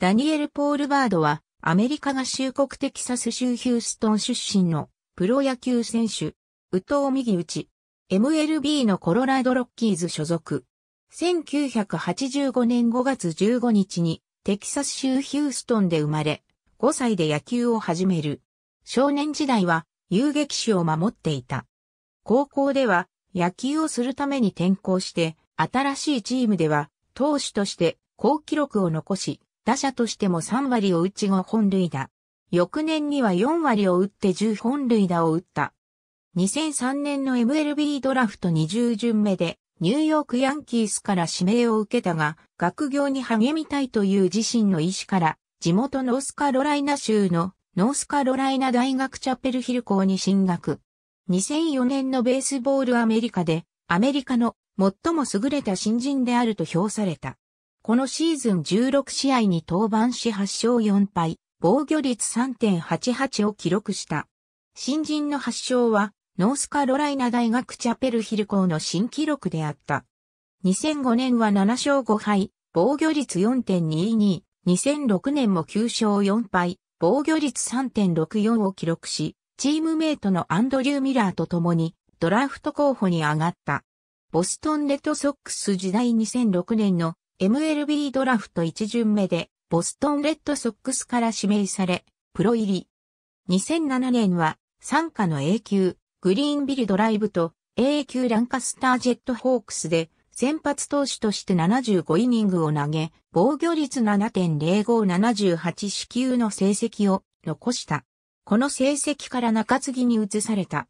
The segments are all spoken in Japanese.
ダニエル・ポール・バードは、アメリカ合衆国テキサス州ヒューストン出身のプロ野球選手、宇藤右打ち、MLB のコロラドロッキーズ所属。1985年5月15日にテキサス州ヒューストンで生まれ、5歳で野球を始める。少年時代は遊撃手を守っていた。高校では野球をするために転校して、新しいチームでは投手として好記録を残し、打者としても3割を打ち5本塁打。翌年には4割を打って10本塁打を打った。2003年の MLB ドラフト20巡目でニューヨークヤンキースから指名を受けたが、学業に励みたいという自身の意思から、地元ノースカロライナ州のノースカロライナ大学チャペルヒル校に進学。2004年のベースボールアメリカで、アメリカの最も優れた新人であると評された。このシーズン16試合に登板し8勝4敗、防御率3.88を記録した。新人の発祥は、ノースカロライナ大学チャペルヒル校の新記録であった。2005年は7勝5敗、防御率4.22、2006年も9勝4敗、防御率3.64を記録し、チームメイトのアンドリュー・ミラーと共にドラフト候補に上がった。ボストンレッドソックス時代2006年の MLB ドラフト1巡目でボストンレッドソックスから指名され、プロ入り。2007年は、参加の A 級、グリーンビルドライブと A 級ランカスタージェットホークスで、先発投手として75イニングを投げ、防御率7.0578四球の成績を残した。この成績から中継ぎに移された。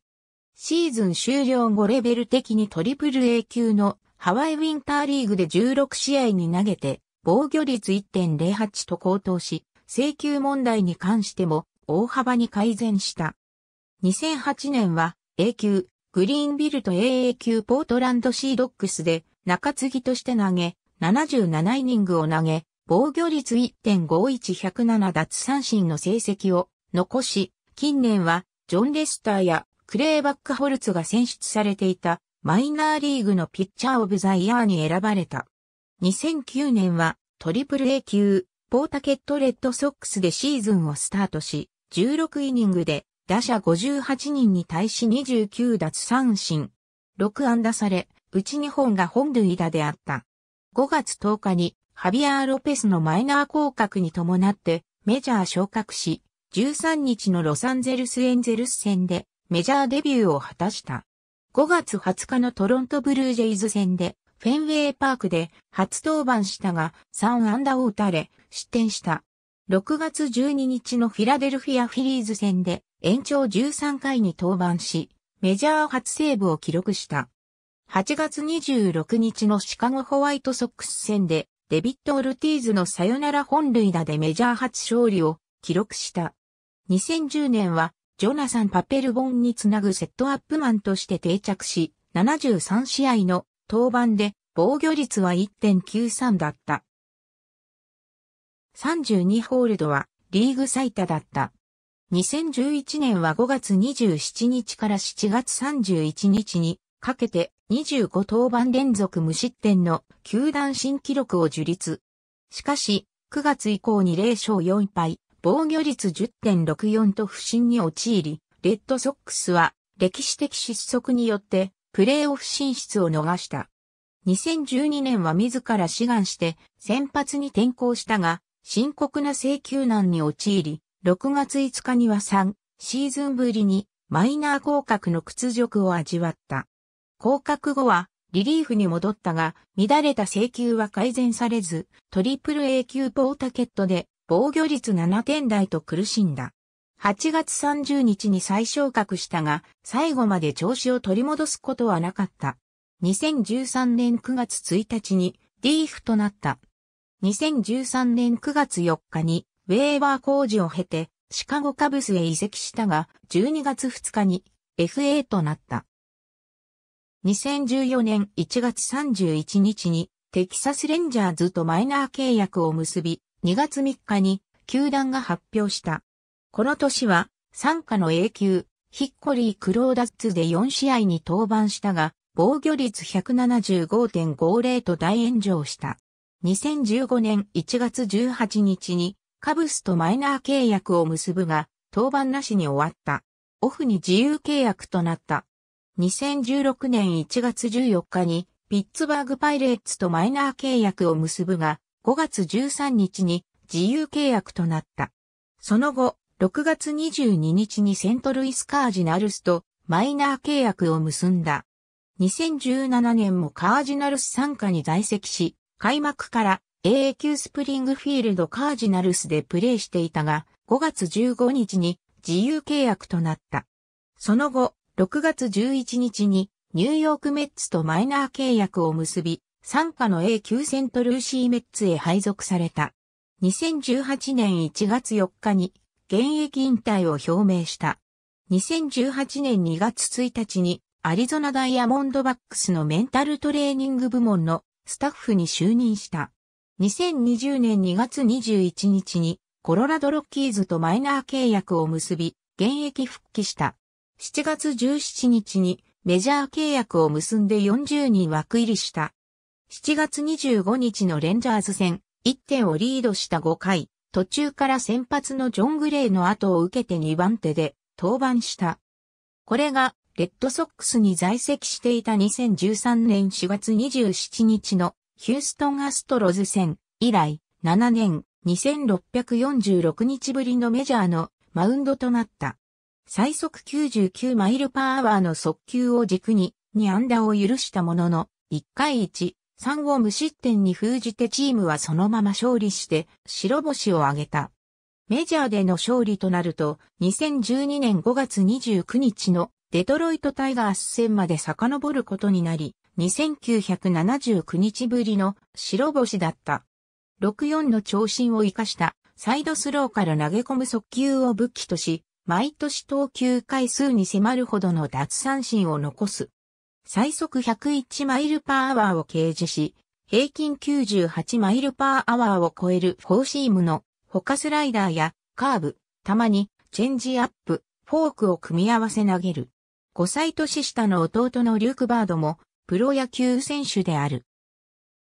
シーズン終了後レベル的にトリプル A 級のハワイウィンターリーグで16試合に投げて、防御率1.08と高騰し、請求問題に関しても大幅に改善した。2008年は A 級、グリーンビルと AA 級ポートランドシードックスで中継ぎとして投げ、77イニングを投げ、防御率1.51107奪三振の成績を残し、近年はジョン・レスターやクレーバック・ホルツが選出されていたマイナーリーグのピッチャーオブザイヤーに選ばれた。2009年はトリプル A 級、ポータケットレッドソックスでシーズンをスタートし、16イニングで打者58人に対し29奪三振、6安打され、うち2本が本塁打であった。5月10日にハビアー・ロペスのマイナー降格に伴ってメジャー昇格し、13日のロサンゼルスエンゼルス戦でメジャーデビューを果たした。5月20日のトロントブルージェイズ戦で、フェンウェイパークで初登板したが3安打を打たれ、失点した。6月12日のフィラデルフィアフィリーズ戦で延長13回に登板し、メジャー初セーブを記録した。8月26日のシカゴホワイトソックス戦で、デビット・オルティーズのサヨナラ本塁打でメジャー初勝利を記録した。2010年はジョナサン・パペルボンにつなぐセットアップマンとして定着し、73試合の登板で防御率は1.93だった。32ホールドはリーグ最多だった。2011年は5月27日から7月31日にかけて25登板連続無失点の球団新記録を樹立。しかし、9月以降に0勝4敗、防御率10.64と不振に陥り、レッドソックスは歴史的失速によってプレーオフ進出を逃した。2012年は自ら志願して先発に転向したが、深刻な請求難に陥り、6月5日には3シーズンぶりにマイナー降格の屈辱を味わった。降格後はリリーフに戻ったが、乱れた請求は改善されず、トリプル A 級ポータケットで防御率7点台と苦しんだ。8月30日に再昇格したが、最後まで調子を取り戻すことはなかった。2013年9月1日にィーフとなった。2013年9月4日にウェーバー工事を経てシカゴカブスへ移籍したが、12月2日に FA となった。2014年1月31日にテキサスレンジャーズとマイナー契約を結び、2月3日に球団が発表した。この年は、参加の A 級、ヒッコリー・クローダッツで4試合に登板したが、防御率175.50と大炎上した。2015年1月18日にカブスとマイナー契約を結ぶが、登板なしに終わった。オフに自由契約となった。2016年1月14日にピッツバーグパイレーツとマイナー契約を結ぶが、5月13日に自由契約となった。その後、6月22日にセントルイスカージナルスとマイナー契約を結んだ。2017年もカージナルス参加に在籍し、開幕から AA スプリングフィールドカージナルスでプレーしていたが、5月15日に自由契約となった。その後、6月11日にニューヨークメッツとマイナー契約を結び、参加の A 級セントルーシーメッツへ配属された。2018年1月4日に現役引退を表明した。2018年2月1日にアリゾナダイヤモンドバックスのメンタルトレーニング部門のスタッフに就任した。2020年2月21日にコロラドロッキーズとマイナー契約を結び、現役復帰した。7月17日にメジャー契約を結んで40人枠入りした。7月25日のレンジャーズ戦、1点をリードした5回、途中から先発のジョン・グレイの後を受けて2番手で登板した。これが、レッドソックスに在籍していた2013年4月27日のヒューストン・アストロズ戦以来7年2646日ぶりのメジャーのマウンドとなった。最速99マイルパーアワーの速球を軸に2安打を許したものの1回1 3を無失点に封じてチームはそのまま勝利して白星を挙げた。メジャーでの勝利となると2012年5月29日のデトロイトタイガース戦まで遡ることになり2979日ぶりの白星だった。64の長身を生かしたサイドスローから投げ込む速球を武器とし毎年投球回数に迫るほどの脱三振を残す。最速101マイルパーアワーを掲示し、平均98マイルパーアワーを超えるフォーシームの他スライダーやカーブ、たまにチェンジアップ、フォークを組み合わせ投げる。5歳年下の弟のリューク・バードもプロ野球選手である。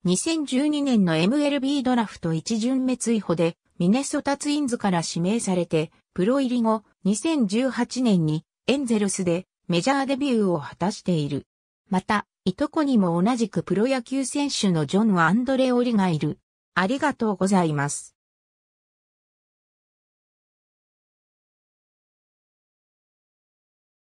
2012年の MLB ドラフト一巡目追捕でミネソタツインズから指名されてプロ入り後2018年にエンゼルスでメジャーデビューを果たしている。また、いとこにも同じくプロ野球選手のジョン・アンドレオリがいる。ありがとうございます。